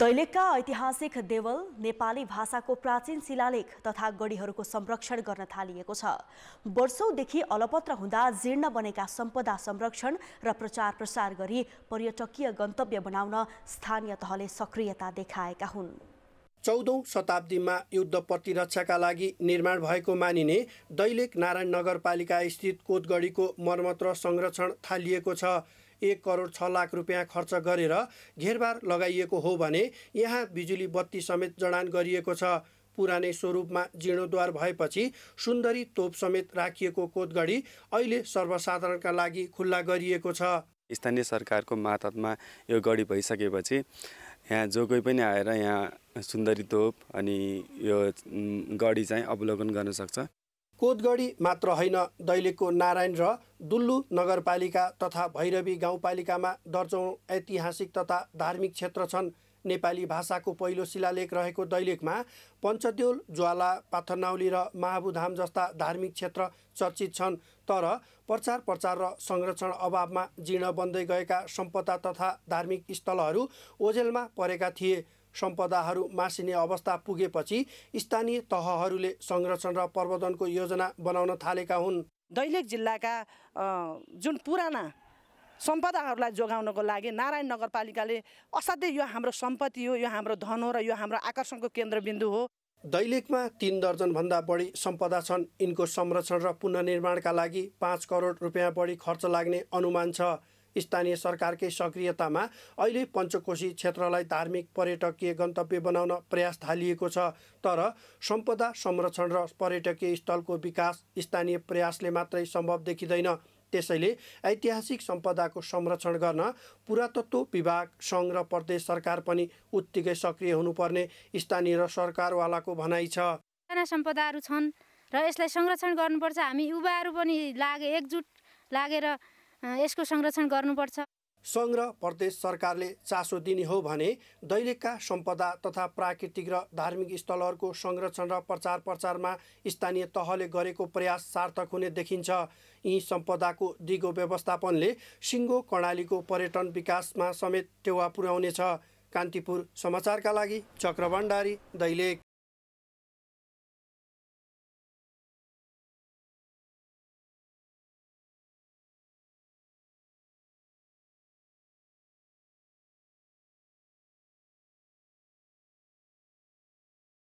दैलेखका ऐतिहासिक देवल नेपाली भाषाको प्राचीन शिलालेख तथा गढीहरूको संरक्षण गर्न थालिएको छ वर्षौंदेखि अलपत्र हुँदा जीर्ण बनेका सम्पदा संरक्षण र प्रचार प्रसार गरी पर्यटकीय गन्तव्य बनाउन स्थानीय तहले सक्रियता देखाएका हुन् चौधौँ शताब्दीमा युद्ध प्रतिरक्षाका लागि निर्माण भएको मानिने दैलेख नारायण नगरपालिका स्थित कोतगढीको मर्मत र संरक्षण थालिएको छ एक करोड छ लाख रुपियाँ खर्च गरेर घेरबार लगाइएको हो भने यहाँ बिजुली बत्ती समेत जडान गरिएको छ पुरानै स्वरूपमा जीर्णोद्वार भएपछि सुन्दरी तोप समेत राखिएको कोतगढी अहिले सर्वसाधारणका लागि खुल्ला गरिएको छ स्थानीय सरकारको मातहतमा यो गढी भइसकेपछि यहाँ जो कोही पनि आएर यहाँ सुन्दरी तोप अनि यो गढी चाहिँ अवलोकन गर्न सक्छ कोदगढी मात्र होइन दैलेखको नारायण र दुल्लु नगरपालिका तथा भैरवी गाउँपालिकामा दर्जौँ ऐतिहासिक तथा धार्मिक क्षेत्र छन् नेपाली भाषाको पहिलो शिलालेख रहेको दैलेखमा पञ्चदेउल ज्वाला पाथरनाउली र महाबुधाम जस्ता धार्मिक क्षेत्र चर्चित छन् तर प्रचार प्रचार र संरक्षण अभावमा जीर्ण बन्दै गएका सम्पदा तथा धार्मिक स्थलहरू ओझेलमा परेका थिए सम्पदाहरू मासिने अवस्था पुगेपछि स्थानीय तहहरूले संरक्षण र प्रवर्धनको योजना बनाउन थालेका हुन् दैलेख जिल्लाका जुन पुराना सम्पदाहरूलाई जोगाउनको लागि नारायण नगरपालिकाले असाध्यै यो हाम्रो सम्पत्ति हो यो हाम्रो धन हो र यो हाम्रो आकर्षणको केन्द्रबिन्दु हो दैलेखमा तिन दर्जनभन्दा बढी सम्पदा छन् यिनको संरक्षण र पुनर्निर्माणका लागि पाँच करोड रुपियाँ बढी खर्च लाग्ने अनुमान छ स्थानीय सरकारकै सक्रियतामा अहिले पञ्चकोशी क्षेत्रलाई धार्मिक पर्यटकीय गन्तव्य बनाउन प्रयास थालिएको छ तर सम्पदा संरक्षण र पर्यटकीय स्थलको विकास स्थानीय प्रयासले मात्रै सम्भव देखिँदैन त्यसैले ऐतिहासिक सम्पदाको संरक्षण गर्न पुरातत्व विभाग सङ्घ र प्रदेश सरकार पनि उत्तिकै सक्रिय हुनुपर्ने स्थानीय र सरकारवालाको भनाइ छ सम्पदाहरू छन् र यसलाई संरक्षण गर्नुपर्छ हामी युवाहरू पनि लागे एकजुट लागेर यसको संरक्षण गर्नुपर्छ सङ्ग्रह प्रदेश सरकारले चासो दिने हो भने दैलेखका सम्पदा तथा प्राकृतिक र धार्मिक स्थलहरूको संरक्षण र प्रचार प्रचारमा स्थानीय तहले गरेको प्रयास सार्थक हुने देखिन्छ यी सम्पदाको दिगो व्यवस्थापनले सिङ्गो कर्णालीको पर्यटन विकासमा समेत टेवा पुर्याउनेछ कान्तिपुर समाचारका लागि चक्रभण्डारी दैलेख